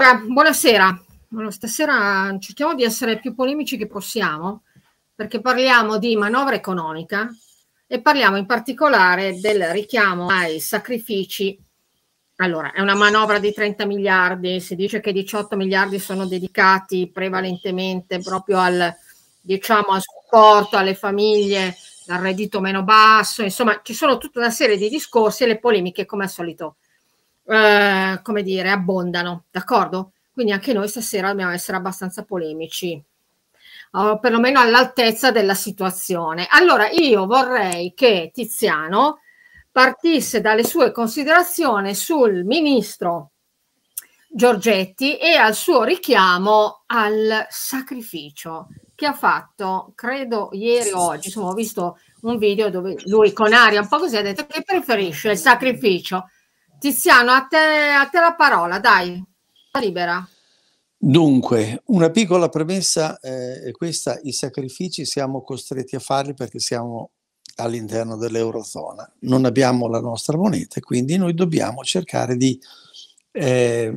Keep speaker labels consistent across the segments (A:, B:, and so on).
A: Allora, buonasera. Allora, stasera cerchiamo di essere più polemici che possiamo, perché parliamo di manovra economica e parliamo in particolare del richiamo ai sacrifici. Allora, è una manovra di 30 miliardi, si dice che 18 miliardi sono dedicati prevalentemente proprio al, diciamo, al supporto alle famiglie al reddito meno basso, insomma, ci sono tutta una serie di discorsi e le polemiche come al solito eh, come dire, abbondano, d'accordo? Quindi anche noi stasera dobbiamo essere abbastanza polemici, o perlomeno all'altezza della situazione. Allora io vorrei che Tiziano partisse dalle sue considerazioni sul ministro Giorgetti e al suo richiamo al sacrificio che ha fatto, credo ieri o oggi, insomma ho visto un video dove lui con aria un po' così ha detto che preferisce il sacrificio Tiziano, a te, a te la parola, dai, la libera.
B: Dunque, una piccola premessa eh, è questa, i sacrifici siamo costretti a farli perché siamo all'interno dell'Eurozona, non abbiamo la nostra moneta, quindi noi dobbiamo cercare di eh,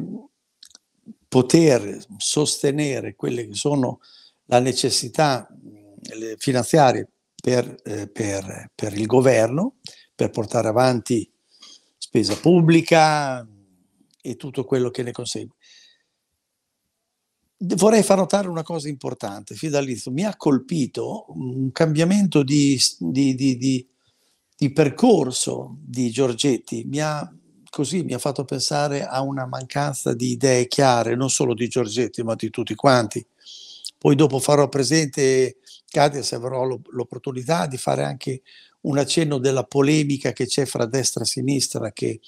B: poter sostenere quelle che sono la necessità finanziarie per, eh, per, per il governo, per portare avanti spesa pubblica e tutto quello che ne consegue. Vorrei far notare una cosa importante, fin dall'inizio, mi ha colpito un cambiamento di, di, di, di percorso di Giorgetti, mi ha, così mi ha fatto pensare a una mancanza di idee chiare, non solo di Giorgetti, ma di tutti quanti. Poi dopo farò presente, Katia, se avrò l'opportunità di fare anche un accenno della polemica che c'è fra destra e sinistra, che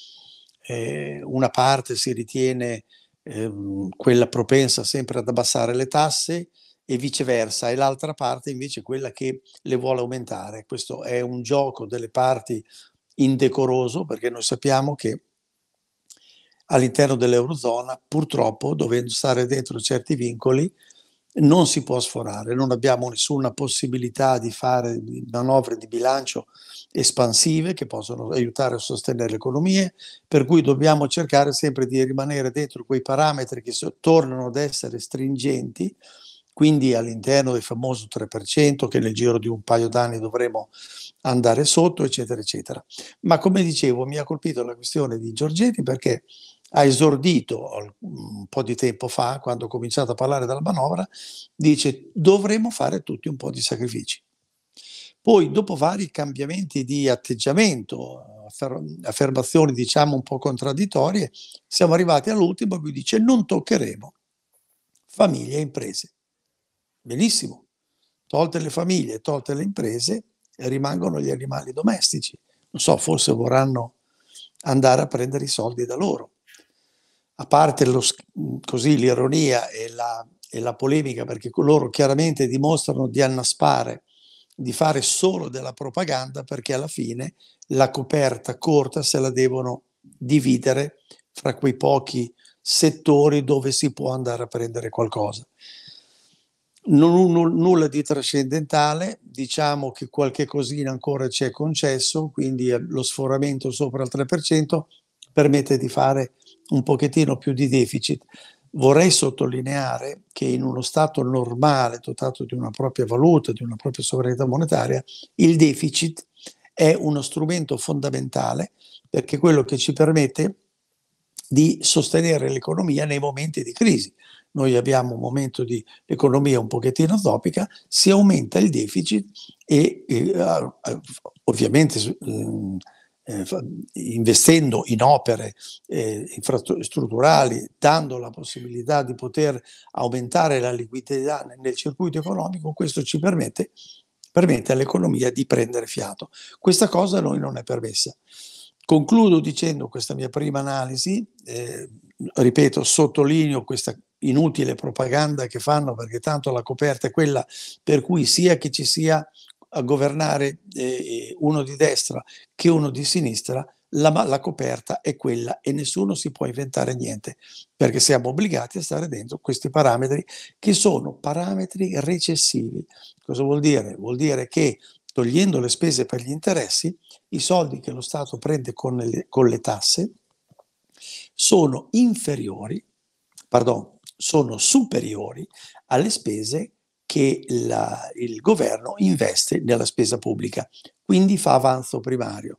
B: eh, una parte si ritiene eh, quella propensa sempre ad abbassare le tasse e viceversa, e l'altra parte invece quella che le vuole aumentare. Questo è un gioco delle parti indecoroso perché noi sappiamo che all'interno dell'Eurozona, purtroppo, dovendo stare dentro certi vincoli, non si può sforare, non abbiamo nessuna possibilità di fare manovre di bilancio espansive che possono aiutare a sostenere le economie, per cui dobbiamo cercare sempre di rimanere dentro quei parametri che tornano ad essere stringenti, quindi all'interno del famoso 3% che nel giro di un paio d'anni dovremo andare sotto, eccetera, eccetera. Ma come dicevo, mi ha colpito la questione di Giorgetti perché ha esordito un po' di tempo fa, quando ho cominciato a parlare della manovra, dice dovremo fare tutti un po' di sacrifici. Poi, dopo vari cambiamenti di atteggiamento, affermazioni diciamo un po' contraddittorie, siamo arrivati all'ultimo, lui dice non toccheremo famiglie e imprese. Benissimo, tolte le famiglie, tolte le imprese, rimangono gli animali domestici. Non so, forse vorranno andare a prendere i soldi da loro a parte lo, così l'ironia e la, e la polemica, perché loro chiaramente dimostrano di annaspare, di fare solo della propaganda, perché alla fine la coperta corta se la devono dividere fra quei pochi settori dove si può andare a prendere qualcosa. Non, non, nulla di trascendentale, diciamo che qualche cosina ancora ci è concesso, quindi lo sforamento sopra il 3% permette di fare un pochettino più di deficit. Vorrei sottolineare che in uno Stato normale, dotato di una propria valuta, di una propria sovranità monetaria, il deficit è uno strumento fondamentale perché è quello che ci permette di sostenere l'economia nei momenti di crisi. Noi abbiamo un momento di economia un pochettino topica, si aumenta il deficit e, e eh, ovviamente eh, eh, investendo in opere eh, infrastrutturali, dando la possibilità di poter aumentare la liquidità nel circuito economico, questo ci permette, permette all'economia di prendere fiato. Questa cosa a noi non è permessa. Concludo dicendo questa mia prima analisi, eh, ripeto, sottolineo questa inutile propaganda che fanno perché tanto la coperta è quella per cui sia che ci sia a governare eh, eh, uno di destra che uno di sinistra, la, la, coperta è quella e nessuno si può inventare niente, perché siamo obbligati a stare dentro questi parametri che sono parametri recessivi. Cosa vuol dire? Vuol dire che togliendo le spese per gli interessi, i soldi che lo Stato prende con le, con le tasse sono inferiori, pardon, sono superiori alle spese che la, il governo investe nella spesa pubblica, quindi fa avanzo primario.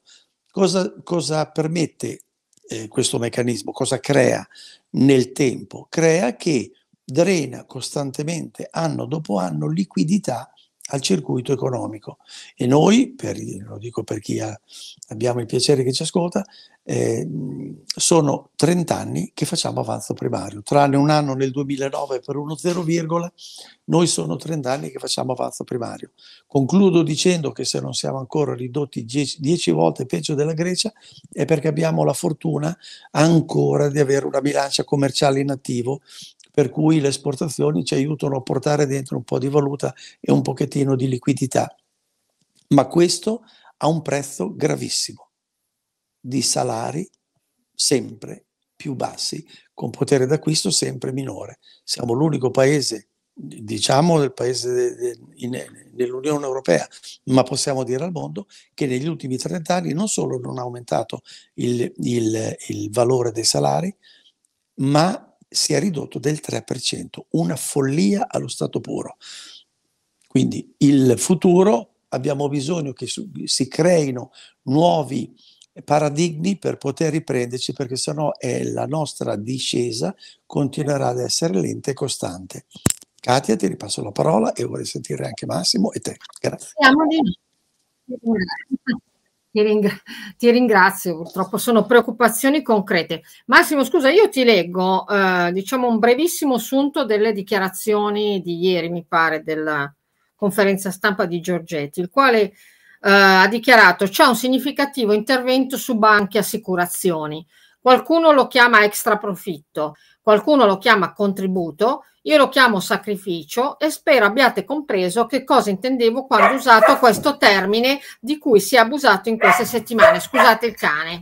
B: Cosa, cosa permette eh, questo meccanismo? Cosa crea nel tempo? Crea che drena costantemente, anno dopo anno, liquidità al circuito economico. E noi, per, lo dico per chi ha, abbiamo il piacere che ci ascolta, eh, sono 30 anni che facciamo avanzo primario, tranne un anno nel 2009 per uno 0, noi sono 30 anni che facciamo avanzo primario. Concludo dicendo che se non siamo ancora ridotti 10 volte peggio della Grecia è perché abbiamo la fortuna ancora di avere una bilancia commerciale in attivo per cui le esportazioni ci aiutano a portare dentro un po' di valuta e un pochettino di liquidità. Ma questo ha un prezzo gravissimo di salari sempre più bassi, con potere d'acquisto sempre minore. Siamo l'unico paese, diciamo del paese nell'Unione Europea, ma possiamo dire al mondo che negli ultimi 30 anni non solo non ha aumentato il, il, il valore dei salari, ma si è ridotto del 3%, una follia allo stato puro. Quindi il futuro abbiamo bisogno che si creino nuovi paradigmi per poter riprenderci, perché sennò è la nostra discesa continuerà ad essere lenta e costante. Katia, ti ripasso la parola e vorrei sentire anche Massimo e te.
A: Grazie. Ti, ringra ti ringrazio, purtroppo sono preoccupazioni concrete. Massimo, scusa, io ti leggo eh, diciamo un brevissimo assunto delle dichiarazioni di ieri, mi pare, della conferenza stampa di Giorgetti, il quale eh, ha dichiarato c'è un significativo intervento su banche e assicurazioni. Qualcuno lo chiama extra profitto, qualcuno lo chiama contributo, io lo chiamo sacrificio e spero abbiate compreso che cosa intendevo quando ho usato questo termine di cui si è abusato in queste settimane. Scusate il cane.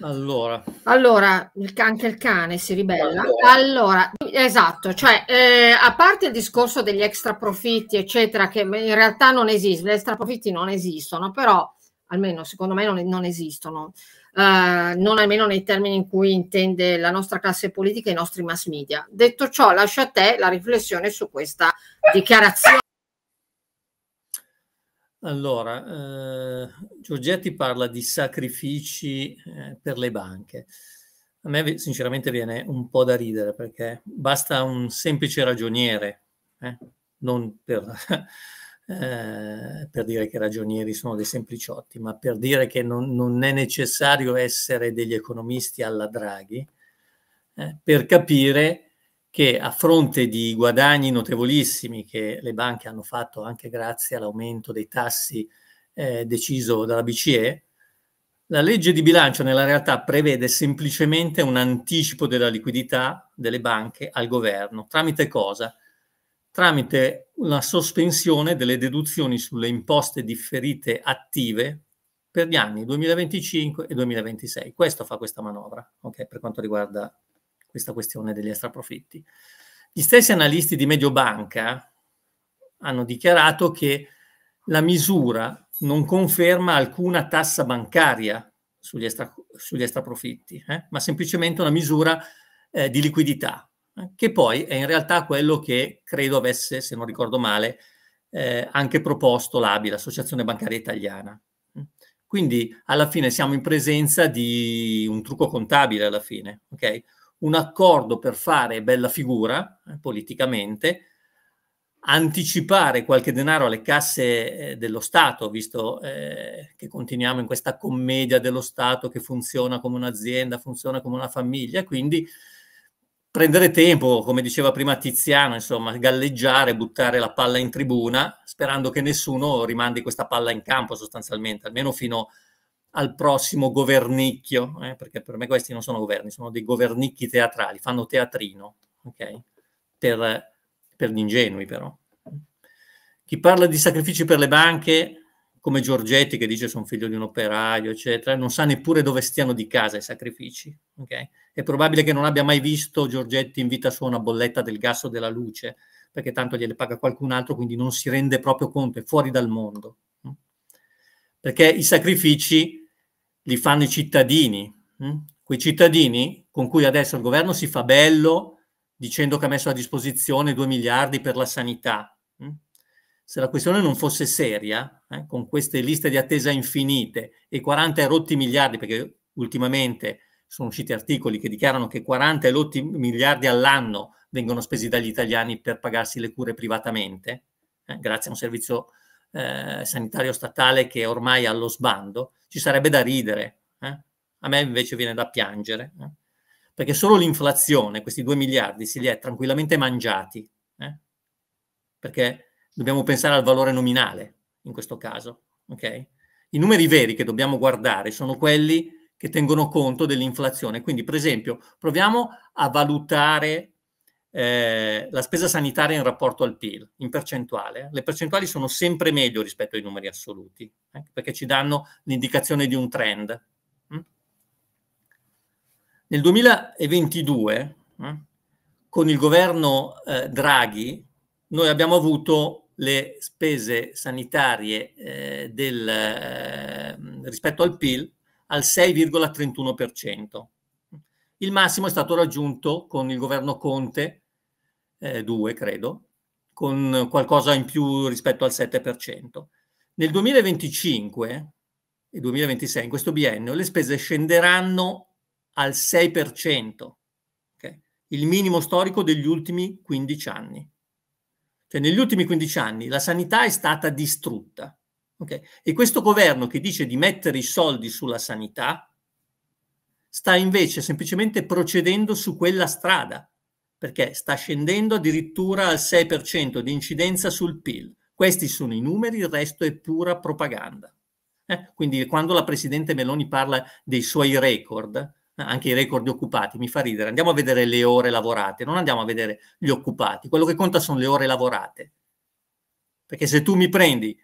C: Allora.
A: allora anche il cane si ribella. Allora, allora esatto, cioè eh, a parte il discorso degli extra profitti, eccetera, che in realtà non esistono, gli extra profitti non esistono, però almeno secondo me non, non esistono, eh, non almeno nei termini in cui intende la nostra classe politica e i nostri mass media. Detto ciò, lascio a te la riflessione su questa dichiarazione
C: allora, eh, Giorgetti parla di sacrifici eh, per le banche. A me sinceramente viene un po' da ridere perché basta un semplice ragioniere, eh? non per, eh, per, dire che i ragionieri sono dei sempliciotti, ma per dire che non, non è necessario essere degli economisti alla Draghi eh, per capire che a fronte di guadagni notevolissimi che le banche hanno fatto anche grazie all'aumento dei tassi eh, deciso dalla BCE, la legge di bilancio nella realtà prevede semplicemente un anticipo della liquidità delle banche al governo. Tramite cosa? Tramite la sospensione delle deduzioni sulle imposte differite attive per gli anni 2025 e 2026. Questo fa questa manovra okay, per quanto riguarda questa questione degli extraprofitti. Gli stessi analisti di Mediobanca hanno dichiarato che la misura non conferma alcuna tassa bancaria sugli, extra, sugli extraprofitti, eh, ma semplicemente una misura eh, di liquidità, eh, che poi è in realtà quello che credo avesse, se non ricordo male, eh, anche proposto l'ABI, l'Associazione Bancaria Italiana. Quindi alla fine siamo in presenza di un trucco contabile alla fine, ok? un accordo per fare bella figura eh, politicamente, anticipare qualche denaro alle casse eh, dello Stato, visto eh, che continuiamo in questa commedia dello Stato che funziona come un'azienda, funziona come una famiglia, quindi prendere tempo, come diceva prima Tiziano, insomma, galleggiare, buttare la palla in tribuna, sperando che nessuno rimandi questa palla in campo sostanzialmente, almeno fino a al prossimo governicchio, eh, perché per me questi non sono governi, sono dei governicchi teatrali, fanno teatrino, ok? Per, per gli ingenui però. Chi parla di sacrifici per le banche, come Giorgetti che dice sono figlio di un operaio, eccetera, non sa neppure dove stiano di casa i sacrifici, ok? È probabile che non abbia mai visto Giorgetti in vita sua una bolletta del gas o della luce, perché tanto gliele paga qualcun altro, quindi non si rende proprio conto, è fuori dal mondo perché i sacrifici li fanno i cittadini, hm? quei cittadini con cui adesso il governo si fa bello dicendo che ha messo a disposizione 2 miliardi per la sanità. Hm? Se la questione non fosse seria, eh, con queste liste di attesa infinite e 40 rotti miliardi, perché ultimamente sono usciti articoli che dichiarano che 40 rotti miliardi all'anno vengono spesi dagli italiani per pagarsi le cure privatamente, eh, grazie a un servizio eh, sanitario statale che è ormai allo sbando, ci sarebbe da ridere. Eh? A me invece viene da piangere, eh? perché solo l'inflazione, questi 2 miliardi, se li è tranquillamente mangiati, eh? perché dobbiamo pensare al valore nominale in questo caso. Okay? I numeri veri che dobbiamo guardare sono quelli che tengono conto dell'inflazione. Quindi, per esempio, proviamo a valutare eh, la spesa sanitaria in rapporto al PIL, in percentuale. Le percentuali sono sempre meglio rispetto ai numeri assoluti, eh, perché ci danno l'indicazione di un trend. Mm? Nel 2022, mm, con il governo eh, Draghi, noi abbiamo avuto le spese sanitarie eh, del, eh, rispetto al PIL al 6,31%. Il massimo è stato raggiunto con il governo Conte 2, eh, credo, con qualcosa in più rispetto al 7%. Nel 2025 e 2026, in questo biennio, le spese scenderanno al 6%, okay? il minimo storico degli ultimi 15 anni. Cioè, negli ultimi 15 anni la sanità è stata distrutta. Okay? E questo governo che dice di mettere i soldi sulla sanità, sta invece semplicemente procedendo su quella strada, perché sta scendendo addirittura al 6% di incidenza sul PIL. Questi sono i numeri, il resto è pura propaganda. Eh? Quindi quando la Presidente Meloni parla dei suoi record, eh, anche i record occupati, mi fa ridere, andiamo a vedere le ore lavorate, non andiamo a vedere gli occupati, quello che conta sono le ore lavorate. Perché se tu mi prendi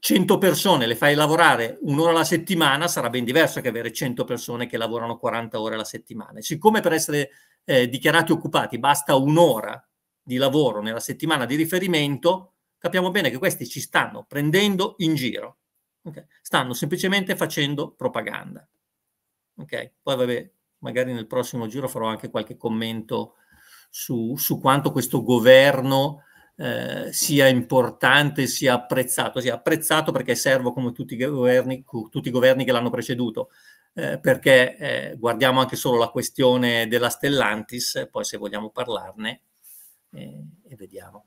C: 100 persone le fai lavorare un'ora alla settimana sarà ben diverso che avere 100 persone che lavorano 40 ore alla settimana. siccome per essere eh, dichiarati occupati basta un'ora di lavoro nella settimana di riferimento, capiamo bene che questi ci stanno prendendo in giro. Okay? Stanno semplicemente facendo propaganda. Okay? Poi vabbè, magari nel prossimo giro farò anche qualche commento su, su quanto questo governo eh, sia importante, sia apprezzato, sia apprezzato perché servo come tutti i governi, tutti i governi che l'hanno preceduto, eh, perché eh, guardiamo anche solo la questione della Stellantis, poi se vogliamo parlarne eh, e vediamo.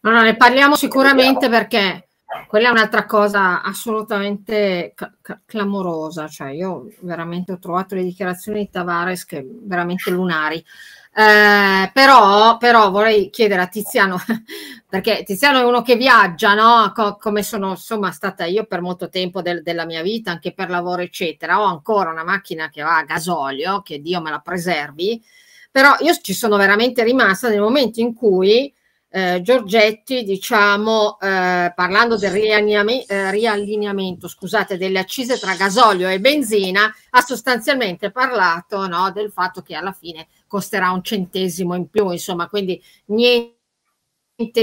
A: No, no, ne parliamo sicuramente perché quella è un'altra cosa assolutamente clamorosa. Cioè, io veramente ho trovato le dichiarazioni di Tavares che veramente lunari. Eh, però, però, vorrei chiedere a Tiziano, perché Tiziano è uno che viaggia, no? Co- come sono insomma stata io per molto tempo del- della mia vita, anche per lavoro, eccetera. Ho ancora una macchina che va a gasolio, che Dio me la preservi. Però io ci sono veramente rimasta nel momento in cui eh, Giorgetti, diciamo, eh, parlando del riallineami- eh, riallineamento scusate, delle accise tra gasolio e benzina, ha sostanzialmente parlato no, del fatto che alla fine costerà un centesimo in più, insomma, quindi niente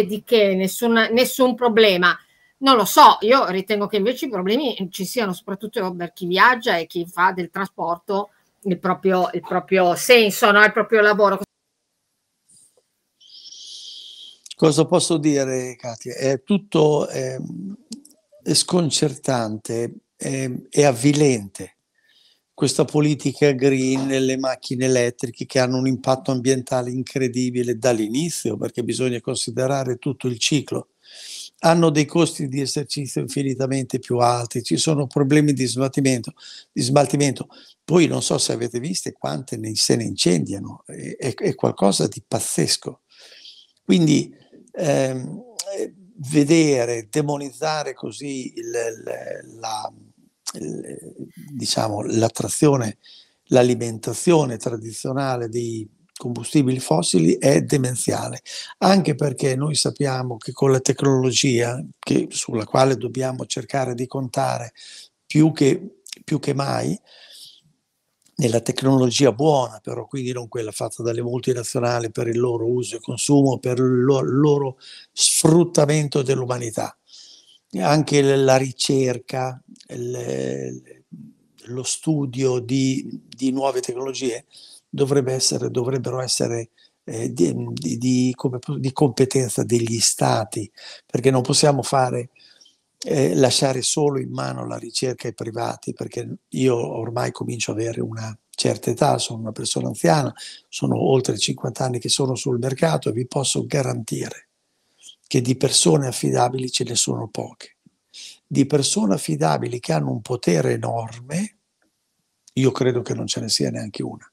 A: di che, nessun, nessun problema. Non lo so, io ritengo che invece i problemi ci siano soprattutto per chi viaggia e chi fa del trasporto il proprio, il proprio senso, no? il proprio lavoro.
B: Cosa posso dire, Katia? È tutto eh, è sconcertante, è, è avvilente. Questa politica green, le macchine elettriche che hanno un impatto ambientale incredibile dall'inizio, perché bisogna considerare tutto il ciclo, hanno dei costi di esercizio infinitamente più alti, ci sono problemi di smaltimento. Di smaltimento. Poi non so se avete visto quante ne, se ne incendiano, è, è, è qualcosa di pazzesco. Quindi ehm, eh, vedere, demonizzare così il, la, il, diciamo, l'attrazione, l'alimentazione tradizionale dei combustibili fossili è demenziale, anche perché noi sappiamo che con la tecnologia che, sulla quale dobbiamo cercare di contare più che, più che mai, nella tecnologia buona però, quindi non quella fatta dalle multinazionali per il loro uso e consumo, per il loro, il loro sfruttamento dell'umanità. Anche la ricerca, le, lo studio di, di, nuove tecnologie dovrebbe essere, dovrebbero essere eh, di, di, di, competenza degli stati, perché non possiamo fare eh, lasciare solo in mano la ricerca ai privati, perché io ormai comincio ad avere una certa età, sono una persona anziana, sono oltre 50 anni che sono sul mercato e vi posso garantire che di persone affidabili ce ne sono poche. Di persone affidabili che hanno un potere enorme, io credo che non ce ne sia neanche una.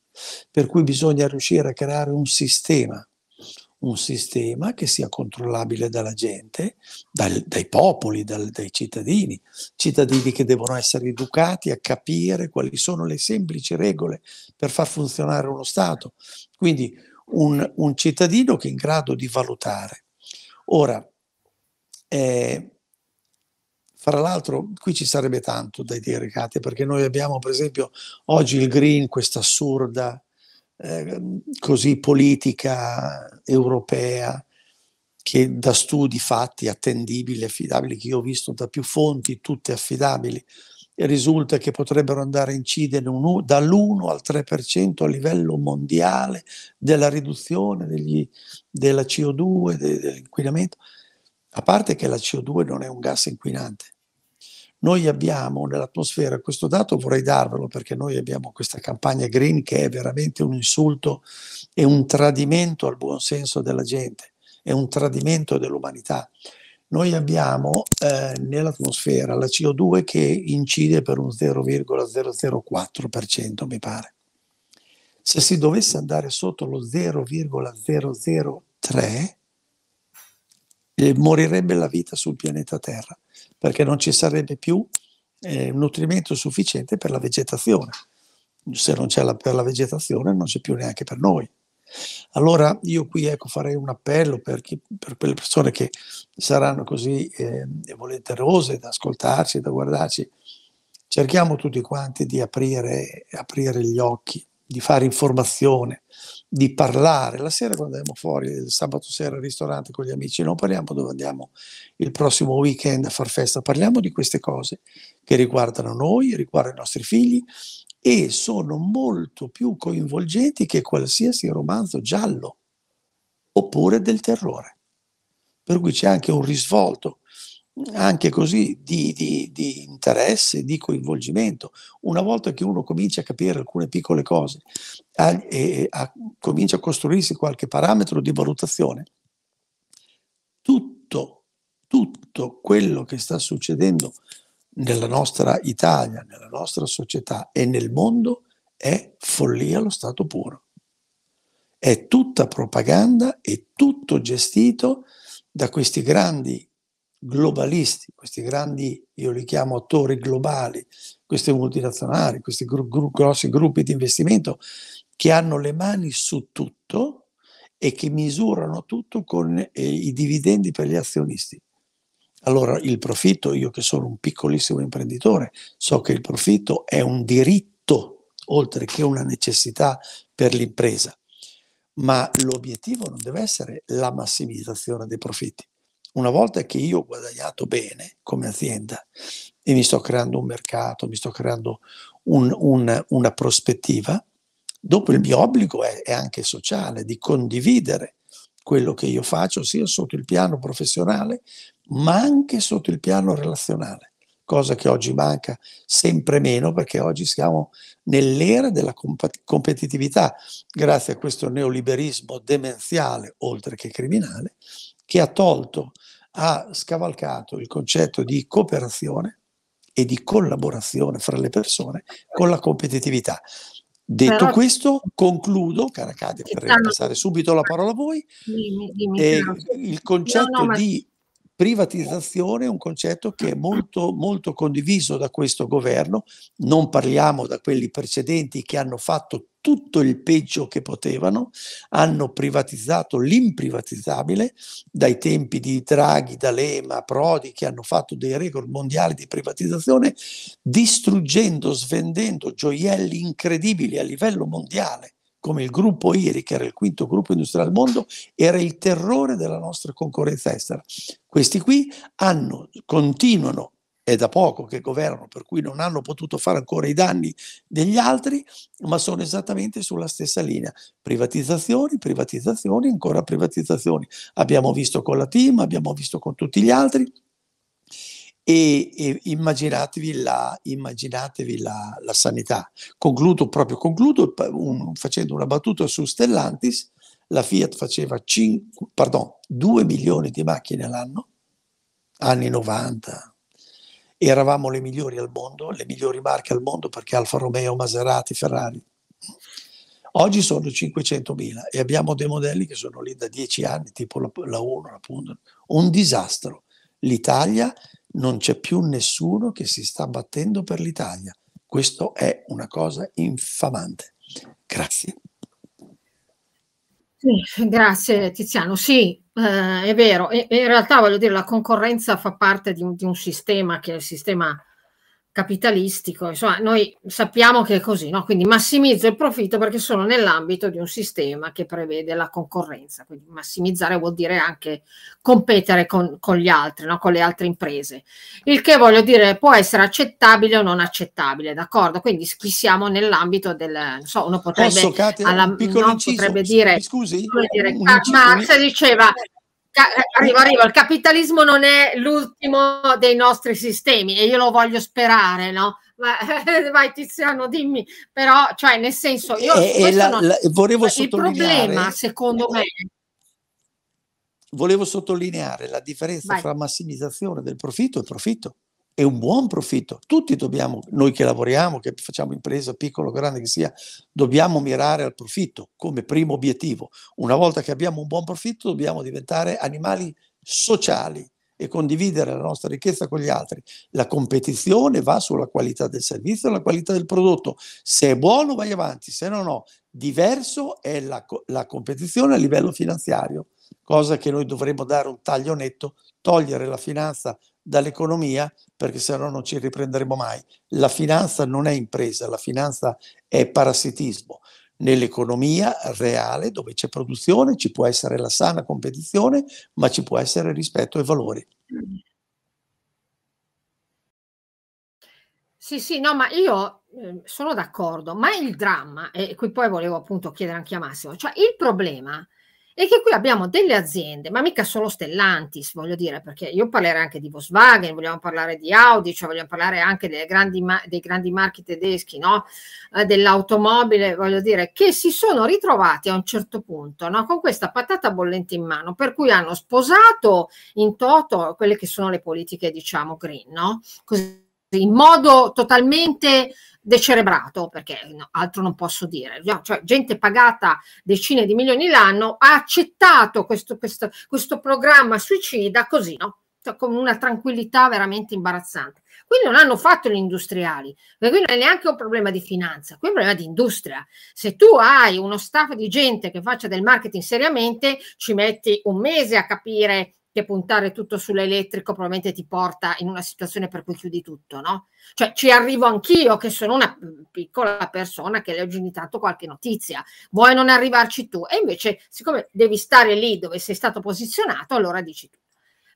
B: Per cui bisogna riuscire a creare un sistema un sistema che sia controllabile dalla gente, dal, dai popoli, dal, dai cittadini, cittadini che devono essere educati a capire quali sono le semplici regole per far funzionare uno Stato. Quindi un, un cittadino che è in grado di valutare. Ora, eh, fra l'altro, qui ci sarebbe tanto da dire, Katia, perché noi abbiamo per esempio oggi il green, questa assurda Ehm, così politica europea che da studi fatti attendibili, affidabili, che io ho visto da più fonti, tutte affidabili, risulta che potrebbero andare a incidere dall'1 al 3% a livello mondiale della riduzione degli, della CO2, de, dell'inquinamento, a parte che la CO2 non è un gas inquinante, noi abbiamo nell'atmosfera, questo dato vorrei darvelo perché noi abbiamo questa campagna green che è veramente un insulto e un tradimento al buon senso della gente, è un tradimento dell'umanità. Noi abbiamo eh, nell'atmosfera la CO2 che incide per un 0,004%, mi pare. Se si dovesse andare sotto lo 0,003, eh, morirebbe la vita sul pianeta Terra perché non ci sarebbe più eh, nutrimento sufficiente per la vegetazione. Se non c'è la, per la vegetazione non c'è più neanche per noi. Allora io qui ecco, farei un appello per, chi, per, quelle persone che saranno così eh, volenterose da ascoltarci, da guardarci. Cerchiamo tutti quanti di aprire, aprire gli occhi, di fare informazione, di parlare. La sera quando andiamo fuori, il sabato sera al ristorante con gli amici, non parliamo dove andiamo il prossimo weekend a far festa, parliamo di queste cose che riguardano noi, riguardano i nostri figli e sono molto più coinvolgenti che qualsiasi romanzo giallo oppure del terrore. Per cui c'è anche un risvolto anche così di, di, di, interesse, di coinvolgimento. Una volta che uno comincia a capire alcune piccole cose a, e a, comincia a costruirsi qualche parametro di valutazione, tutto, tutto quello che sta succedendo nella nostra Italia, nella nostra società e nel mondo è follia allo stato puro. È tutta propaganda, e tutto gestito da questi grandi globalisti, questi grandi, io li chiamo attori globali, queste multinazionali, questi gru- gru- grossi gruppi di investimento che hanno le mani su tutto e che misurano tutto con eh, i dividendi per gli azionisti. Allora il profitto, io che sono un piccolissimo imprenditore, so che il profitto è un diritto oltre che una necessità per l'impresa, ma l'obiettivo non deve essere la massimizzazione dei profitti una volta che io ho guadagnato bene come azienda e mi sto creando un mercato, mi sto creando un, un, una prospettiva, dopo il mio obbligo è, è anche sociale di condividere quello che io faccio sia sotto il piano professionale ma anche sotto il piano relazionale, cosa che oggi manca sempre meno perché oggi siamo nell'era della competitività, grazie a questo neoliberismo demenziale oltre che criminale, che ha tolto, ha scavalcato il concetto di cooperazione e di collaborazione fra le persone con la competitività. Detto Però, questo, concludo, cara Cade, per stanno... passare subito la parola a voi.
A: Dimmi, dimmi, eh, il concetto no, no, di
B: privatizzazione è un concetto che è molto, molto condiviso da questo governo. Non parliamo da quelli precedenti che hanno fatto tutto il peggio che potevano, hanno privatizzato l'imprivatizzabile, dai tempi di Draghi, D'Alema, Prodi, che hanno fatto dei record mondiali di privatizzazione, distruggendo, svendendo gioielli incredibili a livello mondiale come il gruppo IRI, che era il quinto gruppo industriale al mondo, era il terrore della nostra concorrenza estera. Questi qui hanno, continuano è da poco che governano, per cui non hanno potuto fare ancora i danni degli altri, ma sono esattamente sulla stessa linea. Privatizzazioni, privatizzazioni, ancora privatizzazioni. Abbiamo visto con la team, abbiamo visto con tutti gli altri. E, e immaginatevi, la, immaginatevi la, la, sanità. Concludo proprio concludo un, facendo una battuta su Stellantis. La Fiat faceva 5, pardon, 2 milioni di macchine all'anno, anni 90, eravamo le migliori al mondo, le migliori marche al mondo perché Alfa Romeo, Maserati, Ferrari. Oggi sono 500.000 e abbiamo dei modelli che sono lì da 10 anni, tipo la, la 1, appunto. Un disastro. L'Italia non c'è più nessuno che si sta battendo per l'Italia. Questo è una cosa infamante. Grazie
A: grazie Tiziano. Sì, eh, è vero. E, in realtà voglio dire, la concorrenza fa parte di un, di un sistema che è il sistema capitalistico, insomma, noi sappiamo che è così, no? quindi massimizzo il profitto perché sono nell'ambito di un sistema che prevede la concorrenza, quindi massimizzare vuol dire anche competere con, con gli altri, no? con le altre imprese, il che voglio dire può essere accettabile o non accettabile, d'accordo? Quindi chi siamo nell'ambito del, non so, uno potrebbe, Posso, Katia, alla, no, inciso, potrebbe dire, scusi, dire Marx diceva eh, arrivo, arrivo. Il capitalismo non è l'ultimo dei nostri sistemi e io lo voglio sperare, no? Vai Tiziano, dimmi, però, cioè, nel senso, io e, la, non... la, volevo il problema, secondo me.
B: Volevo sottolineare la differenza Vai. tra massimizzazione del profitto e profitto è un buon profitto. Tutti dobbiamo, noi che lavoriamo, che facciamo impresa, piccolo o grande che sia, dobbiamo mirare al profitto come primo obiettivo. Una volta che abbiamo un buon profitto dobbiamo diventare animali sociali e condividere la nostra ricchezza con gli altri. La competizione va sulla qualità del servizio la qualità del prodotto. Se è buono vai avanti, se no no. Diverso è la, la competizione a livello finanziario, cosa che noi dovremmo dare un taglio netto, togliere la finanza dall'economia perché se no non ci riprenderemo mai. La finanza non è impresa, la finanza è parassitismo. Nell'economia reale dove c'è produzione ci può essere la sana competizione, ma ci può essere rispetto ai valori.
A: Sì, sì, no, ma io eh, sono d'accordo, ma il dramma, e qui poi volevo appunto chiedere anche a Massimo, cioè il problema è e che qui abbiamo delle aziende, ma mica solo Stellantis, voglio dire, perché io parlerei anche di Volkswagen, vogliamo parlare di Audi, cioè vogliamo parlare anche grandi, dei grandi marchi tedeschi, no? eh, dell'automobile, voglio dire, che si sono ritrovati a un certo punto no? con questa patata bollente in mano, per cui hanno sposato in toto quelle che sono le politiche, diciamo, green, no? Così, in modo totalmente decerebrato, perché no, altro non posso dire, cioè gente pagata decine di milioni l'anno ha accettato questo, questo, questo programma suicida così, no? Cioè, con una tranquillità veramente imbarazzante. Quindi non hanno fatto gli industriali, perché qui non è neanche un problema di finanza, qui è un problema di industria. Se tu hai uno staff di gente che faccia del marketing seriamente, ci metti un mese a capire che puntare tutto sull'elettrico probabilmente ti porta in una situazione per cui chiudi tutto, no? Cioè ci arrivo anch'io che sono una piccola persona che legge ogni tanto qualche notizia, vuoi non arrivarci tu e invece siccome devi stare lì dove sei stato posizionato, allora dici tu.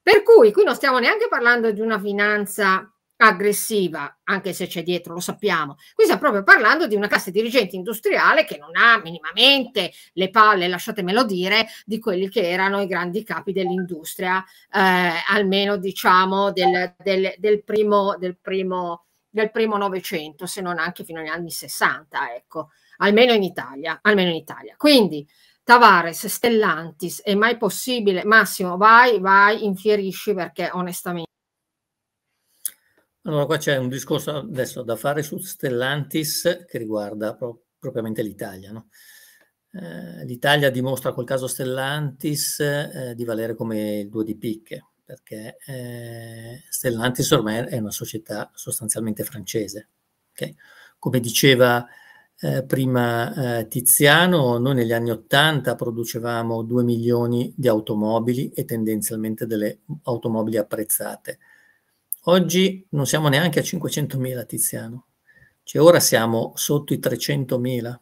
A: Per cui qui non stiamo neanche parlando di una finanza aggressiva, anche se c'è dietro, lo sappiamo. Qui stiamo proprio parlando di una classe dirigente industriale che non ha minimamente le palle, lasciatemelo dire, di quelli che erano i grandi capi dell'industria, eh, almeno diciamo del, del, del primo, del primo del primo Novecento, se non anche fino agli anni 60, ecco, almeno in Italia, almeno in Italia. Quindi Tavares, Stellantis, è mai possibile, Massimo, vai, vai, infierisci perché onestamente
C: allora, qua c'è un discorso adesso da fare su Stellantis che riguarda pro propriamente l'Italia. No? Eh, L'Italia dimostra col caso Stellantis eh, di valere come il due di picche, perché eh, Stellantis ormai è una società sostanzialmente francese. Okay? Come diceva eh, prima eh, Tiziano, noi negli anni 80 producevamo 2 milioni di automobili e tendenzialmente delle automobili apprezzate Oggi non siamo neanche a 500.000, Tiziano. Cioè ora siamo sotto i 300.000.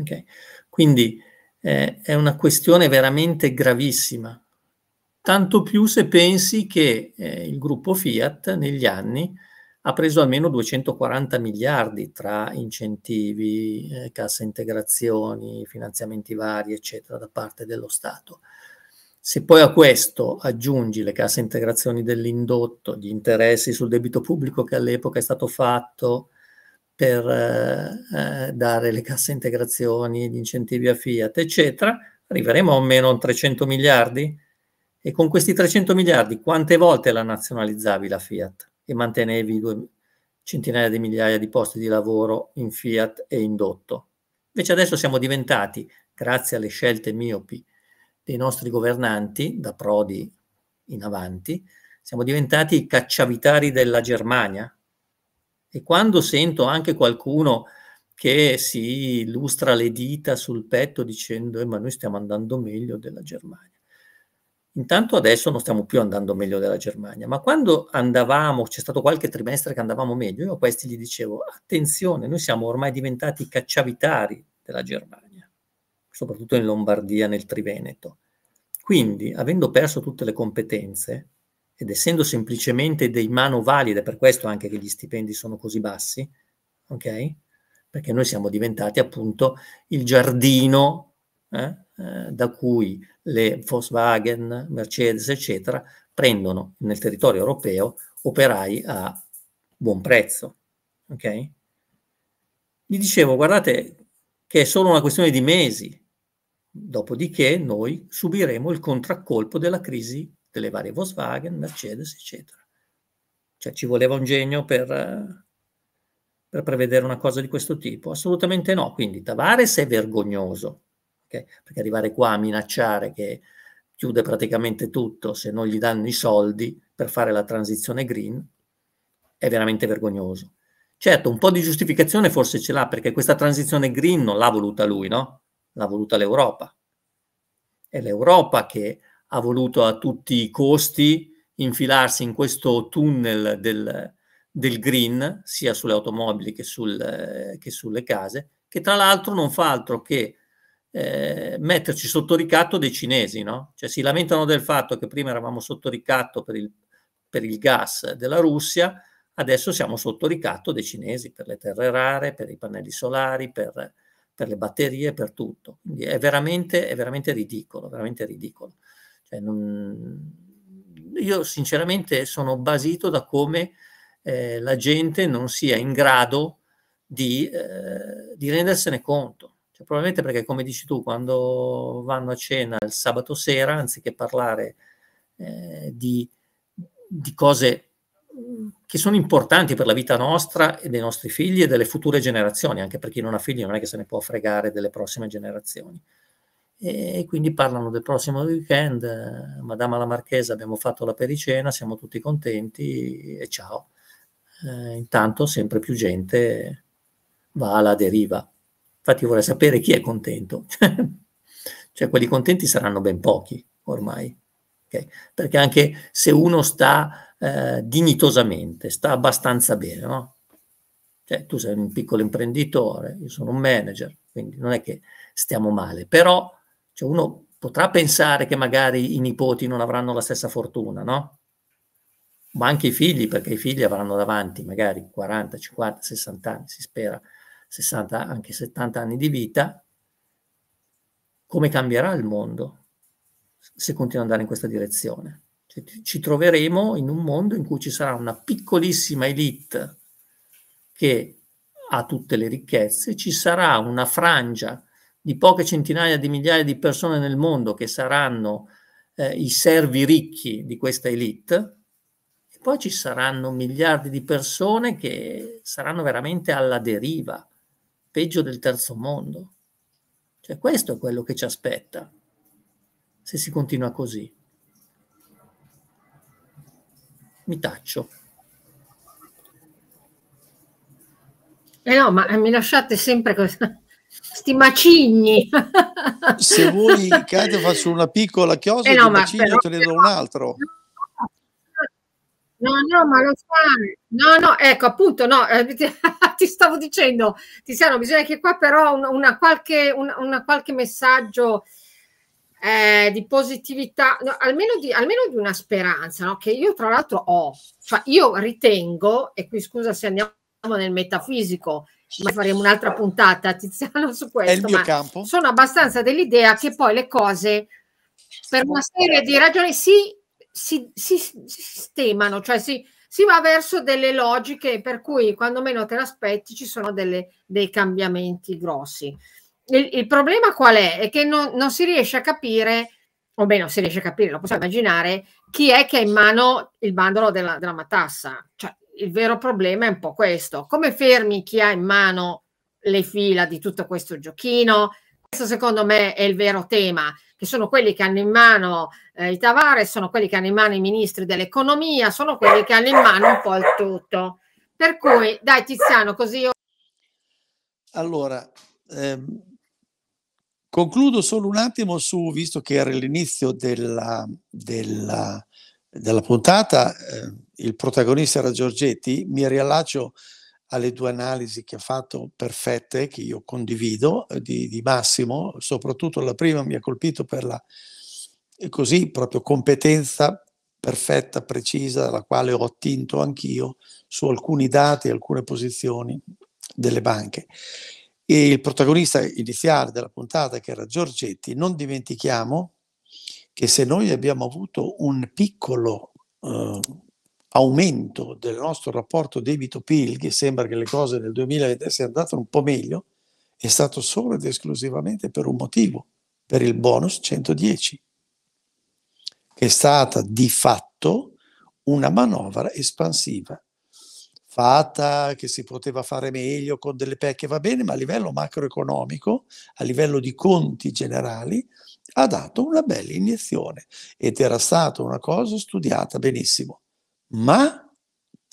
C: Okay? Quindi eh, è una questione veramente gravissima. Tanto più se pensi che eh, il gruppo Fiat negli anni ha preso almeno 240 miliardi tra incentivi, eh, cassa integrazioni, finanziamenti vari, eccetera, da parte dello Stato. Se poi a questo aggiungi le casse integrazioni dell'indotto, gli interessi sul debito pubblico che all'epoca è stato fatto per eh, eh dare le casse integrazioni, gli incentivi a Fiat, eccetera, arriveremo a meno 300 miliardi e con questi 300 miliardi quante volte la nazionalizzavi la Fiat e mantenevi due, centinaia di migliaia di posti di lavoro in Fiat e indotto? Invece adesso siamo diventati, grazie alle scelte miopi, dei nostri governanti, da Prodi in avanti, siamo diventati i cacciavitari della Germania. E quando sento anche qualcuno che si illustra le dita sul petto dicendo eh, ma noi stiamo andando meglio della Germania. Intanto adesso non stiamo più andando meglio della Germania, ma quando andavamo, c'è stato qualche trimestre che andavamo meglio, io a questi gli dicevo attenzione, noi siamo ormai diventati i cacciavitari della Germania soprattutto in Lombardia, nel Triveneto. Quindi, avendo perso tutte le competenze ed essendo semplicemente dei manovali, ed è per questo anche che gli stipendi sono così bassi, ok? Perché noi siamo diventati appunto il giardino eh, eh, da cui le Volkswagen, Mercedes, eccetera, prendono nel territorio europeo operai a buon prezzo, ok? Gli dicevo, guardate che è solo una questione di mesi Dopodiché noi subiremo il contraccolpo della crisi delle varie Volkswagen, Mercedes, eccetera. Cioè ci voleva un genio per, per prevedere una cosa di questo tipo? Assolutamente no. Quindi Tavares è vergognoso, okay? perché arrivare qua a minacciare che chiude praticamente tutto se non gli danno i soldi per fare la transizione green è veramente vergognoso. Certo, un po' di giustificazione forse ce l'ha perché questa transizione green non l'ha voluta lui, no? l'ha voluta l'Europa. È l'Europa che ha voluto a tutti i costi infilarsi in questo tunnel del, del green, sia sulle automobili che, sul, che sulle case, che tra l'altro non fa altro che eh, metterci sotto ricatto dei cinesi, no? Cioè si lamentano del fatto che prima eravamo sotto ricatto per il, per il gas della Russia, adesso siamo sotto ricatto dei cinesi per le terre rare, per i pannelli solari, per per le batterie, per tutto. Quindi è veramente, è veramente ridicolo, veramente ridicolo. Cioè, non... Io sinceramente sono basito da come eh, la gente non sia in grado di, eh, di rendersene conto. Cioè, probabilmente perché, come dici tu, quando vanno a cena il sabato sera, anziché parlare eh, di, di cose che sono importanti per la vita nostra e dei nostri figli e delle future generazioni, anche per chi non ha figli non è che se ne può fregare delle prossime generazioni. E quindi parlano del prossimo weekend, Madame la Marchesa, abbiamo fatto la pericena, siamo tutti contenti e ciao. Eh, intanto sempre più gente va alla deriva. Infatti vorrei sapere chi è contento. cioè quelli contenti saranno ben pochi ormai, okay? perché anche se uno sta eh, dignitosamente, sta abbastanza bene, no? Cioè, tu sei un piccolo imprenditore, io sono un manager, quindi non è che stiamo male, però cioè, uno potrà pensare che magari i nipoti non avranno la stessa fortuna, no? Ma anche i figli, perché i figli avranno davanti magari 40, 50, 60 anni, si spera 60, anche 70 anni di vita, come cambierà il mondo se continua ad andare in questa direzione? ci troveremo in un mondo in cui ci sarà una piccolissima elite che ha tutte le ricchezze, ci sarà una frangia di poche centinaia di migliaia di persone nel mondo che saranno eh, i servi ricchi di questa elite, e poi ci saranno miliardi di persone che saranno veramente alla deriva, peggio del terzo mondo. Cioè questo è quello che ci aspetta, se si continua così mi taccio.
A: Eh no, ma mi lasciate sempre questa sti macigni.
B: Se vuoi, Katia, faccio una piccola chiosa eh no, macigno, però, te ne do un altro.
A: No, no, ma lo sai, no, no, ecco appunto, no, eh, ti, ti, stavo dicendo, Tiziano, bisogna che qua però un, una qualche, un, una qualche messaggio eh, di positività, no, almeno, di, almeno, di, una speranza, no? che io tra l'altro ho, cioè io ritengo, e qui scusa se andiamo nel metafisico, ma faremo un'altra puntata Tiziano su questo, sono abbastanza dell'idea che poi le cose per una serie di ragioni si, si, si, si sistemano, cioè si, si va verso delle logiche per cui quando meno te l'aspetti ci sono delle, dei cambiamenti grossi il, il, problema qual è? È che non, non si riesce a capire, o bene, si riesce a capire, lo possiamo immaginare, chi è che ha in mano il bandolo della, della matassa. Cioè, il vero problema è un po' questo. Come fermi chi ha in mano le fila di tutto questo giochino? Questo secondo me è il vero tema, che sono quelli che hanno in mano eh, i Tavares, sono quelli che hanno in mano i ministri dell'economia, sono quelli che hanno in mano un po' il tutto. Per cui, dai Tiziano, così io...
B: Allora, ehm Concludo solo un attimo su, visto che era l'inizio della, della, della puntata, eh, il protagonista era Giorgetti, mi riallaccio alle due analisi che ha fatto perfette, che io condivido, eh, di, di Massimo, soprattutto la prima mi ha colpito per la eh, così proprio competenza perfetta, precisa, dalla quale ho attinto anch'io su alcuni dati, alcune posizioni delle banche. E il protagonista iniziale della puntata, che era Giorgetti, non dimentichiamo che se noi abbiamo avuto un piccolo eh, aumento del nostro rapporto debito-PIL, che sembra che le cose nel 2020 siano andate un po' meglio, è stato solo ed esclusivamente per un motivo, per il bonus 110, che è stata di fatto una manovra espansiva fatta, che si poteva fare meglio con delle pecche, va bene, ma a livello macroeconomico, a livello di conti generali, ha dato una bella iniezione ed era stata una cosa studiata benissimo. Ma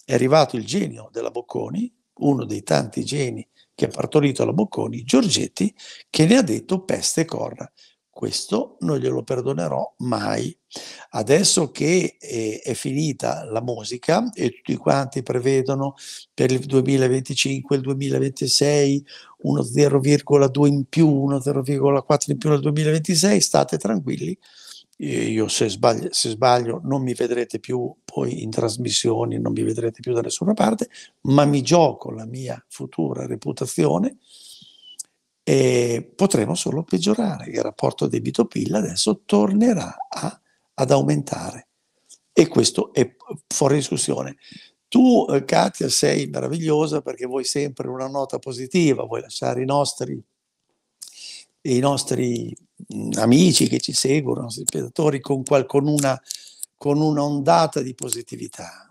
B: è arrivato il genio della Bocconi, uno dei tanti geni che ha partorito la Bocconi, Giorgetti, che ne ha detto peste e corna questo non glielo perdonerò mai. Adesso che eh, è finita la musica e tutti quanti prevedono per il 2025, il 2026 uno 0,2 in più, uno 0,4 in più nel 2026, state tranquilli. Io se sbaglio, se sbaglio non mi vedrete più poi in trasmissioni, non mi vedrete più da nessuna parte, ma mi gioco la mia futura reputazione e potremo solo peggiorare. Il rapporto debito-PIL adesso tornerà a, ad aumentare e questo è fuori discussione. Tu, eh, Katia, sei meravigliosa perché vuoi sempre una nota positiva, vuoi lasciare i nostri, i nostri mm, amici che ci seguono, i nostri spettatori, con, qual, con, una, con un'ondata di positività.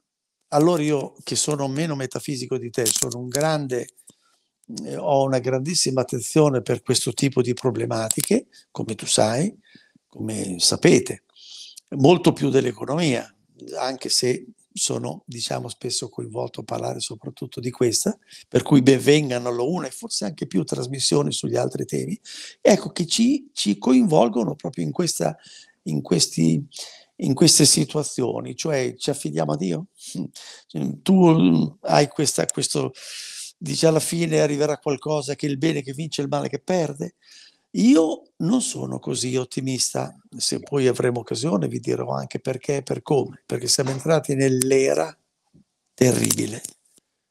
B: Allora io, che sono meno metafisico di te, sono un grande eh, ho una grandissima attenzione per questo tipo di problematiche, come tu sai, come sapete, molto più dell'economia, anche se sono diciamo spesso coinvolto a parlare soprattutto di questa, per cui benvengano l'una e forse anche più trasmissioni sugli altri temi, ecco che ci, ci coinvolgono proprio in, questa, in, questi, in queste situazioni, cioè ci affidiamo a Dio. Mm. Tu hai questa, questo, dice alla fine arriverà qualcosa che il bene che vince, il male che perde. Io non sono così ottimista, se poi avremo occasione vi dirò anche perché e per come, perché siamo entrati nell'era terribile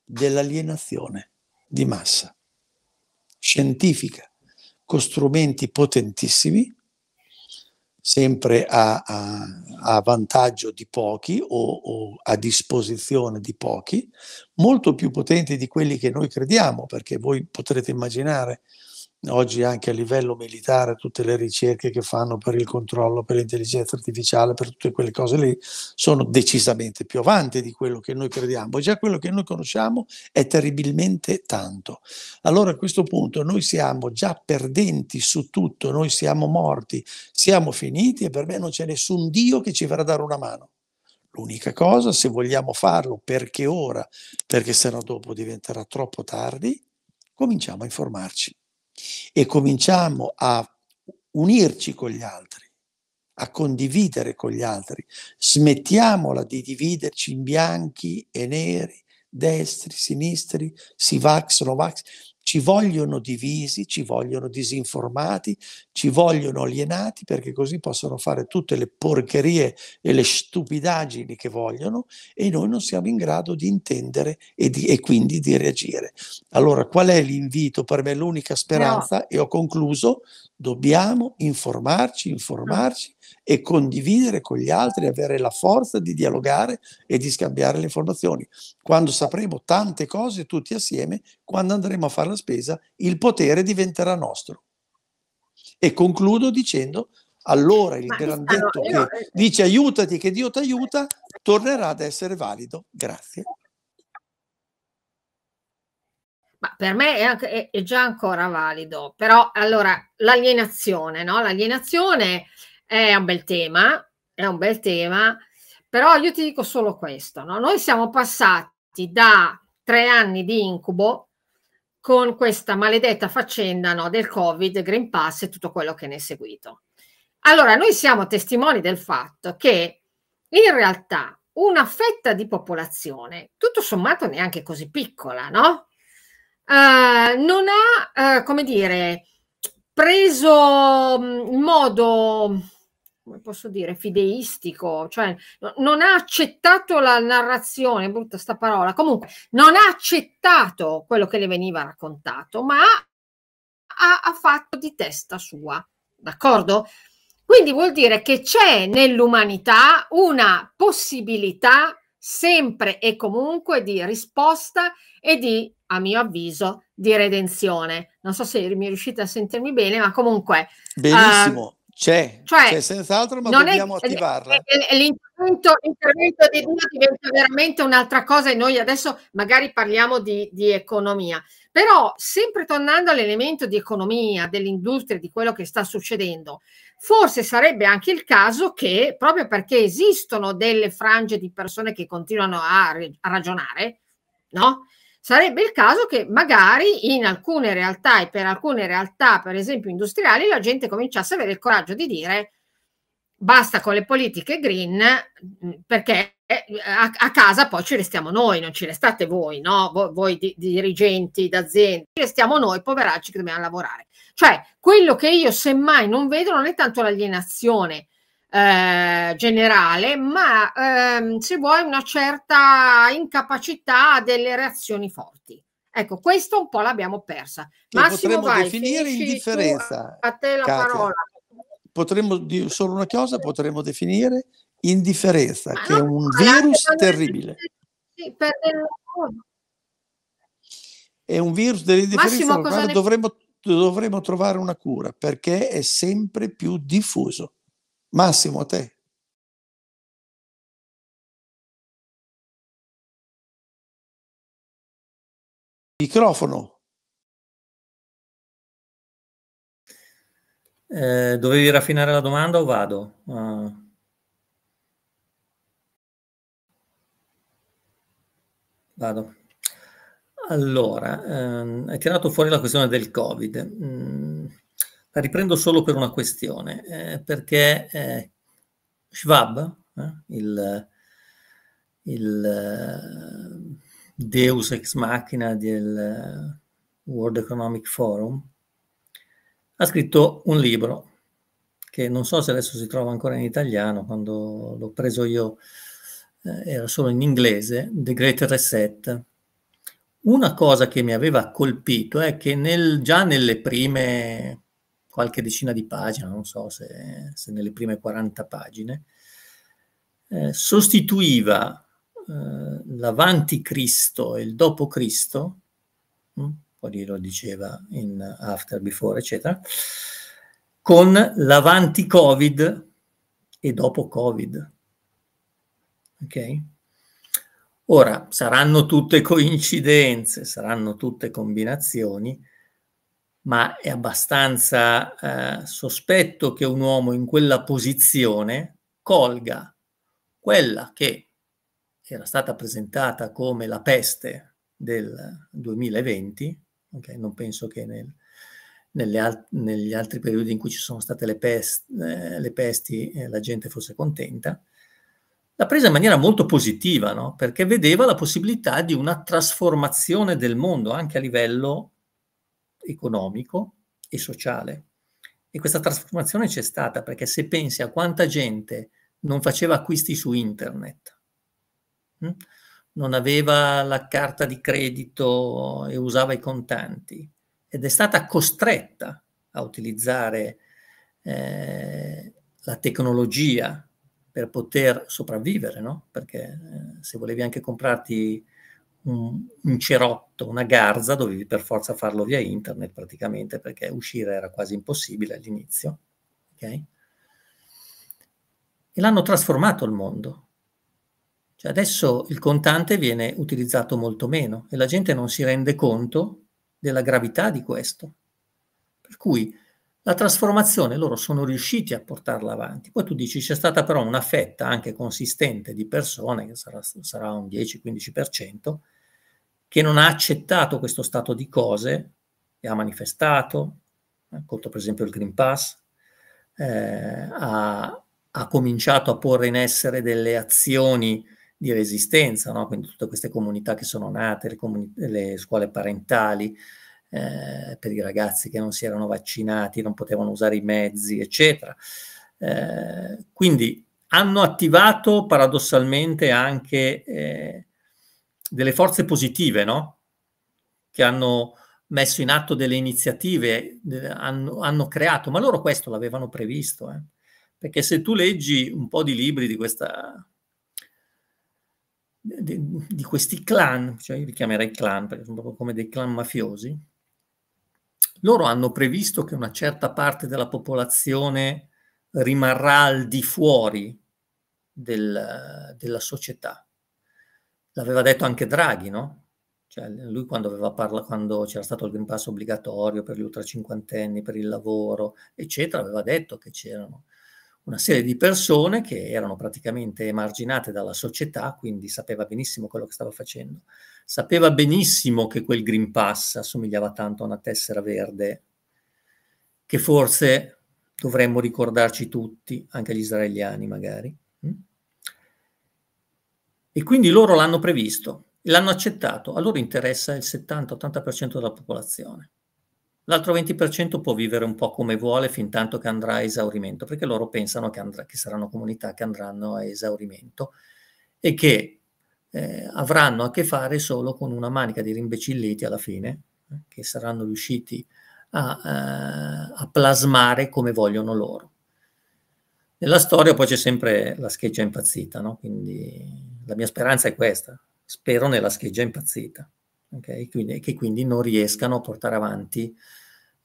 B: dell'alienazione di massa scientifica, con strumenti potentissimi sempre a, a, a vantaggio di pochi o, o, a disposizione di pochi, molto più potenti di quelli che noi crediamo, perché voi potrete immaginare oggi anche a livello militare tutte le ricerche che fanno per il controllo, per l'intelligenza artificiale, per tutte quelle cose lì, sono decisamente più avanti di quello che noi crediamo. Già quello che noi conosciamo è terribilmente tanto. Allora a questo punto noi siamo già perdenti su tutto, noi siamo morti, siamo finiti e per me non c'è nessun Dio che ci verrà a dare una mano. L'unica cosa, se vogliamo farlo, perché ora, perché sennò dopo diventerà troppo tardi, cominciamo a informarci e cominciamo a unirci con gli altri, a condividere con gli altri, smettiamola di dividerci in bianchi e neri, destri, sinistri, si vax, no vax, ci vogliono divisi, ci vogliono disinformati, ci vogliono alienati perché così possono fare tutte le porcherie e le stupidaggini che vogliono e noi non siamo in grado di intendere e, di, e quindi di reagire. Allora qual è l'invito? Per me l'unica speranza, no. e ho concluso, dobbiamo informarci, informarci, e condividere con gli altri, avere la forza di dialogare e di scambiare le informazioni. Quando sapremo tante cose tutti assieme, quando andremo a fare la spesa, il potere diventerà nostro. E concludo dicendo, allora il Ma, grandetto allora, che eh, dice aiutati che Dio ti aiuta, tornerà ad essere valido. Grazie.
A: Ma per me è, anche, è, già ancora valido, però allora l'alienazione, no? L'alienazione è un bel tema, è un bel tema, però io ti dico solo questo, no? noi siamo passati da tre anni di incubo con questa maledetta faccenda no, del Covid, Green Pass e tutto quello che ne è seguito. Allora, noi siamo testimoni del fatto che in realtà una fetta di popolazione, tutto sommato neanche così piccola, no? Eh, non ha, eh, come dire, preso mm, in modo come posso dire, fideistico, cioè non ha accettato la narrazione, brutta sta parola, comunque non ha accettato quello che le veniva raccontato, ma ha, ha fatto di testa sua, d'accordo? Quindi vuol dire che c'è nell'umanità una possibilità sempre e comunque di risposta e di, a mio avviso, di redenzione. Non so se mi riuscite a sentirmi bene, ma comunque... Benissimo.
B: Uh, c'è, cioè, c'è senz'altro, ma dobbiamo è, attivarla.
A: L'intervento, l'intervento di Dio diventa veramente un'altra cosa e noi adesso magari parliamo di, di economia. Però, sempre tornando all'elemento di economia, dell'industria, di quello che sta succedendo, forse sarebbe anche il caso che, proprio perché esistono delle frange di persone che continuano a, a ragionare, no? sarebbe il caso che magari in alcune realtà e per alcune realtà, per esempio industriali, la gente cominciasse ad avere il coraggio di dire basta con le politiche green perché eh, a, a casa poi ci restiamo noi, non ci restate voi, no? voi, voi di, dirigenti d'azienda, ci restiamo noi, poveracci che dobbiamo lavorare. Cioè, quello che io semmai non vedo non è tanto l'alienazione, eh, generale, ma ehm, se vuoi una certa incapacità delle reazioni forti. Ecco, questo un po' l'abbiamo persa. Che Massimo, potremmo vai, definire indifferenza. Tu, a te la Katia. parola.
B: Potremmo dire solo una cosa, potremmo definire indifferenza, ma che è un virus terribile. Sì, per è un virus dell'indifferenza Massimo, dovremmo, dovremmo trovare una cura perché è sempre più diffuso. Massimo, a te.
A: Microfono.
B: Eh, dovevi raffinare la domanda o vado?
A: Uh.
C: Vado. Allora, ehm, hai tirato fuori la questione del Covid. Mm la riprendo solo per una questione, eh, perché eh, Schwab, eh, il, il eh, deus ex machina del eh, World Economic Forum, ha scritto un libro che non so se adesso si trova ancora in italiano, quando l'ho preso io eh, era solo in inglese, The Great Reset. Una cosa che mi aveva colpito è che nel, già nelle prime qualche decina di pagine, non so se, se nelle prime 40 pagine, eh, sostituiva eh, Cristo e il dopo Cristo, mh, hm, poi lo diceva in after, before, eccetera, con l'avanti Covid e dopo Covid. Ok? Ora, saranno tutte coincidenze, saranno tutte combinazioni, ma è abbastanza eh, sospetto che un uomo in quella posizione colga quella che era stata presentata come la peste del 2020, okay? non penso che nel, al negli altri periodi in cui ci sono state le, pest eh, le pesti eh, la gente fosse contenta, l'ha presa in maniera molto positiva, no? perché vedeva la possibilità di una trasformazione del mondo anche a livello economico e sociale. E questa trasformazione c'è stata perché se pensi a quanta gente non faceva acquisti su internet, hm, non aveva la carta di credito e usava i contanti ed è stata costretta a utilizzare eh, la tecnologia per poter sopravvivere, no? Perché eh, se volevi anche comprarti un, un cerotto, una garza, dovevi per forza farlo via internet praticamente perché uscire era quasi impossibile all'inizio. Okay? E l'hanno trasformato il mondo. Cioè adesso il contante viene utilizzato molto meno e la gente non si rende conto della gravità di questo. Per cui la trasformazione loro sono riusciti a portarla avanti. Poi tu dici c'è stata però una fetta anche consistente di persone, che sarà, sarà un 10-15%, che non ha accettato questo stato di cose e ha manifestato, eh, contro per esempio il Green Pass, eh, ha, ha, cominciato a porre in essere delle azioni di resistenza, no? quindi tutte queste comunità che sono nate, le, le scuole parentali, eh, per i ragazzi che non si erano vaccinati, non potevano usare i mezzi, eccetera. Eh, quindi hanno attivato paradossalmente anche eh, delle forze positive, no? Che hanno messo in atto delle iniziative, hanno, hanno creato, ma loro questo l'avevano previsto, eh? perché se tu leggi un po' di libri di questa di, di questi clan, cioè io li chiamerei clan perché sono proprio come dei clan mafiosi, loro hanno previsto che una certa parte della popolazione rimarrà al di fuori del, della società. L'aveva detto anche Draghi, no? Cioè, lui quando, parla, quando c'era stato il Green Pass obbligatorio per gli ultra cinquantenni, per il lavoro, eccetera, aveva detto che c'erano una serie di persone che erano praticamente emarginate dalla società, quindi sapeva benissimo quello che stava facendo, sapeva benissimo che quel Green Pass assomigliava tanto a una tessera verde, che forse dovremmo ricordarci tutti, anche gli israeliani magari. Mm? E quindi loro l'hanno previsto, l'hanno accettato, a loro interessa il 70-80% della popolazione. L'altro 20% può vivere un po' come vuole fin tanto che andrà a esaurimento, perché loro pensano che, andrà, che saranno comunità che andranno a esaurimento e che eh, avranno a che fare solo con una manica di rimbecilliti alla fine, eh, che saranno riusciti a, eh, a, plasmare come vogliono loro. Nella storia poi c'è sempre la scheggia impazzita, no? quindi la mia speranza è questa, spero nella scheggia impazzita, okay? quindi, che quindi non riescano a portare avanti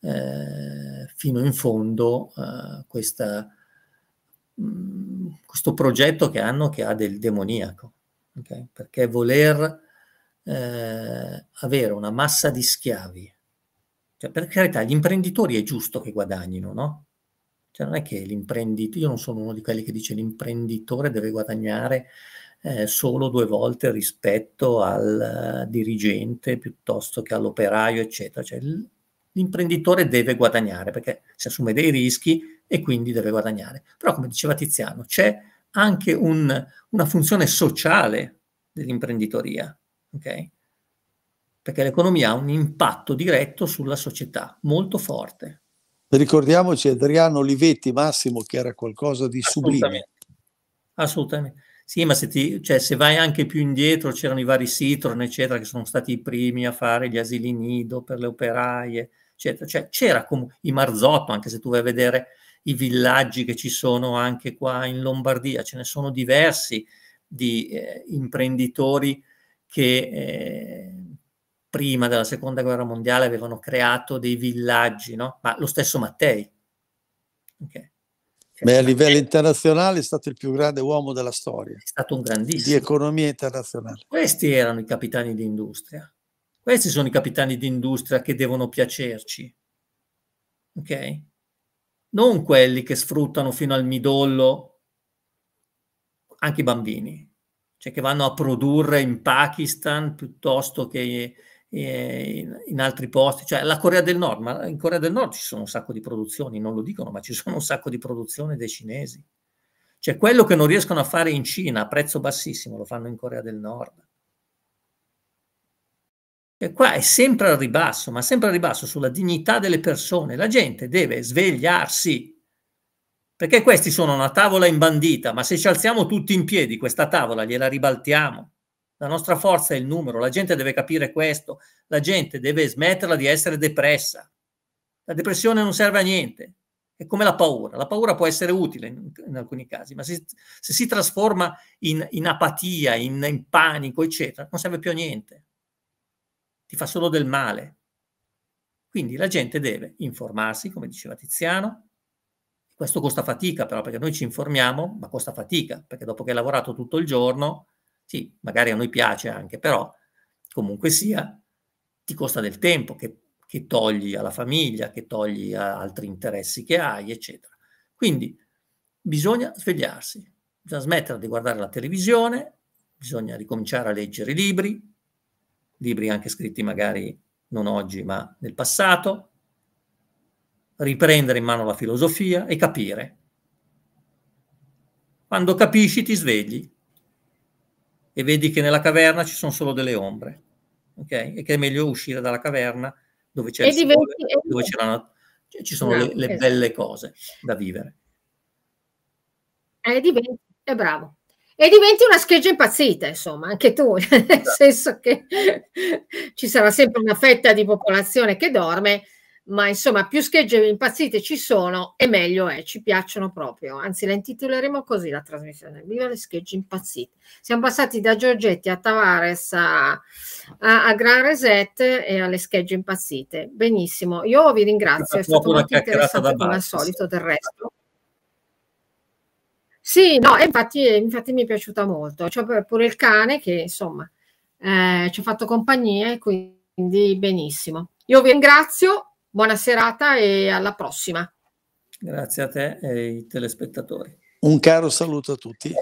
C: eh, fino in fondo eh, questa, mh, mm, questo progetto che hanno che ha del demoniaco okay? perché voler eh, avere una massa di schiavi, cioè, per carità, gli imprenditori è giusto che guadagnino, no? Cioè, non è che l'imprenditore, io non sono uno di quelli che dice l'imprenditore deve guadagnare eh, solo due volte rispetto al eh, dirigente piuttosto che all'operaio, eccetera. Cioè, l'imprenditore deve guadagnare perché si assume dei rischi e quindi deve guadagnare. Però, come diceva Tiziano, c'è anche un, una funzione sociale dell'imprenditoria, okay? perché l'economia ha un impatto diretto sulla società molto forte.
B: Ricordiamoci Adriano Olivetti Massimo che era qualcosa di Assolutamente.
C: sublime. Assolutamente. Sì, ma se, ti, cioè, se, vai anche più indietro c'erano i vari Citron, eccetera, che sono stati i primi a fare gli asili nido per le operaie, eccetera. Cioè, c'era com- i Marzotto, anche se tu vai a vedere i villaggi che ci sono anche qua in Lombardia, ce ne sono diversi di eh, imprenditori che eh, prima della seconda guerra mondiale avevano creato dei villaggi, no? ma
B: lo stesso Mattei. Okay. Cioè, Beh, a livello internazionale è stato il più grande uomo della storia. È stato un grandissimo. Di economia internazionale. Questi erano i capitani di
C: industria. Questi sono i capitani di industria che devono piacerci. Ok? non quelli che sfruttano fino al midollo anche i bambini, cioè che vanno a produrre in Pakistan piuttosto che eh, in, altri posti, cioè la Corea del Nord, ma in Corea del Nord ci sono un sacco di produzioni, non lo dicono, ma ci sono un sacco di produzioni dei cinesi. Cioè quello che non riescono a fare in Cina a prezzo bassissimo lo fanno in Corea del Nord. E qua è sempre al ribasso, ma sempre al ribasso sulla dignità delle persone. La gente deve svegliarsi, perché questi sono una tavola imbandita, ma se ci alziamo tutti in piedi questa tavola gliela ribaltiamo. La nostra forza è il numero, la gente deve capire questo, la gente deve smetterla di essere depressa. La depressione non serve a niente, è come la paura. La paura può essere utile in, in alcuni casi, ma se, se si trasforma in, in apatia, in, in panico, eccetera, non serve più a niente ti fa solo del male. Quindi la gente deve informarsi, come diceva Tiziano, questo costa fatica però perché noi ci informiamo, ma costa fatica perché dopo che hai lavorato tutto il giorno, sì, magari a noi piace anche, però comunque sia, ti costa del tempo che, che togli alla famiglia, che togli a altri interessi che hai, eccetera. Quindi bisogna svegliarsi, bisogna smettere di guardare la televisione, bisogna ricominciare a leggere i libri, libri anche scritti magari non oggi ma nel passato, riprendere in mano la filosofia e capire. Quando capisci ti svegli e vedi che nella caverna ci sono solo delle ombre, ok? E che è meglio uscire dalla caverna dove c'è e il sole,
A: e... dove c'è
C: la cioè, ci sono no, le, le esatto. belle cose da vivere.
A: E diventi, è bravo, e diventi una scheggia impazzita, insomma, anche tu, nel esatto. senso che ci sarà sempre una fetta di popolazione che dorme, ma insomma, più schegge impazzite ci sono e meglio è, ci piacciono proprio. Anzi, la intitoleremo così la trasmissione, viva le schegge impazzite. Siamo passati da Giorgetti a Tavares a, a, a Gran Reset e alle schegge impazzite. Benissimo, io vi ringrazio, è stato molto interessante come al solito del resto. Sì, no, infatti, infatti mi è piaciuta molto. C'è pure il cane che insomma eh, ci ha fatto compagnia quindi benissimo. Io vi ringrazio, buona serata e alla prossima.
B: Grazie a te e ai telespettatori. Un caro saluto a tutti.